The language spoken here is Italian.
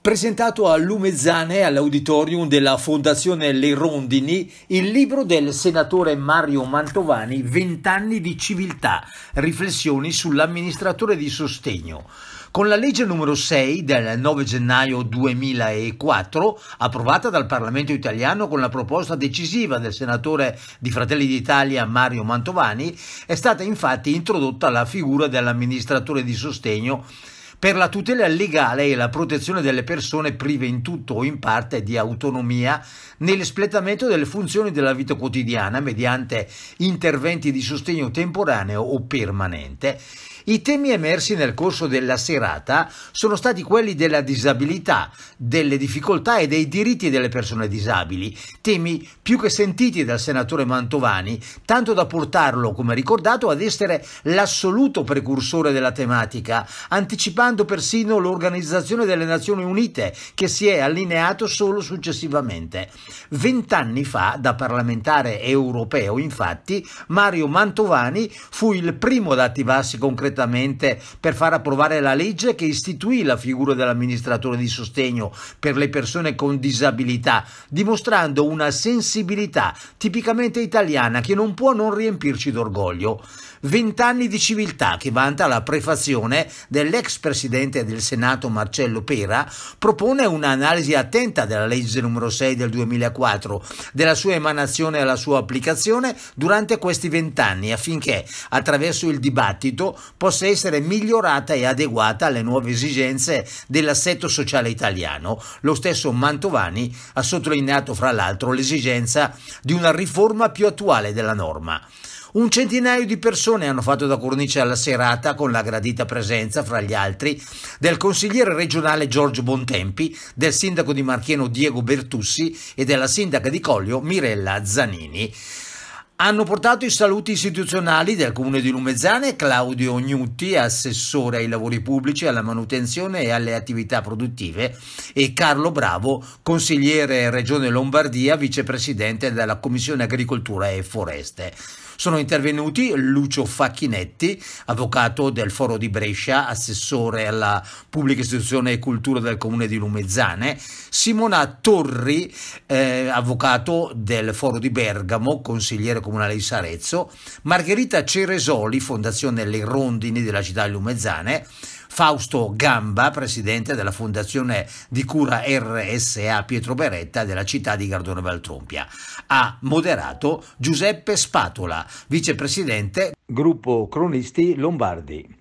presentato a Lumezzane all'auditorium della Fondazione Le Rondini il libro del senatore Mario Mantovani Vent'anni di civiltà, riflessioni sull'amministratore di sostegno. Con la legge numero 6 del 9 gennaio 2004, approvata dal Parlamento italiano con la proposta decisiva del senatore di Fratelli d'Italia Mario Mantovani, è stata infatti introdotta la figura dell'amministratore di sostegno per la tutela legale e la protezione delle persone prive in tutto o in parte di autonomia nell'espletamento delle funzioni della vita quotidiana mediante interventi di sostegno temporaneo o permanente i temi emersi nel corso della serata sono stati quelli della disabilità, delle difficoltà e dei diritti delle persone disabili, temi più che sentiti dal senatore Mantovani, tanto da portarlo, come ricordato, ad essere l'assoluto precursore della tematica, anticipando persino l'Organizzazione delle Nazioni Unite, che si è allineato solo successivamente. Vent'anni fa, da parlamentare europeo, infatti, Mario Mantovani fu il primo ad attivarsi concretamente concretamente per far approvare la legge che istituì la figura dell'amministratore di sostegno per le persone con disabilità, dimostrando una sensibilità tipicamente italiana che non può non riempirci d'orgoglio. Vent'anni di civiltà che vanta la prefazione dell'ex presidente del Senato Marcello Pera propone un'analisi attenta della legge numero 6 del 2004, della sua emanazione e alla sua applicazione durante questi vent'anni affinché attraverso il dibattito possa possa essere migliorata e adeguata alle nuove esigenze dell'assetto sociale italiano. Lo stesso Mantovani ha sottolineato fra l'altro l'esigenza di una riforma più attuale della norma. Un centinaio di persone hanno fatto da cornice alla serata con la gradita presenza, fra gli altri, del consigliere regionale Giorgio Bontempi, del sindaco di Marchieno Diego Bertussi e della sindaca di Collio Mirella Zanini hanno portato i saluti istituzionali del comune di Lumezzane Claudio Ognutti, assessore ai lavori pubblici, alla manutenzione e alle attività produttive, e Carlo Bravo, consigliere Regione Lombardia, vicepresidente della Commissione Agricoltura e Foreste. Sono intervenuti Lucio Facchinetti, avvocato del Foro di Brescia, assessore alla pubblica istituzione e cultura del comune di Lumezzane, Simona Torri, eh, avvocato del Foro di Bergamo, consigliere Comunale di Sarezzo, Margherita Ceresoli, Fondazione Le Rondini della città di Lumezzane, Fausto Gamba, presidente della Fondazione di Cura RSA Pietro Beretta della città di Gardone Valtrompia. Ha moderato Giuseppe Spatola, vicepresidente Gruppo Cronisti Lombardi.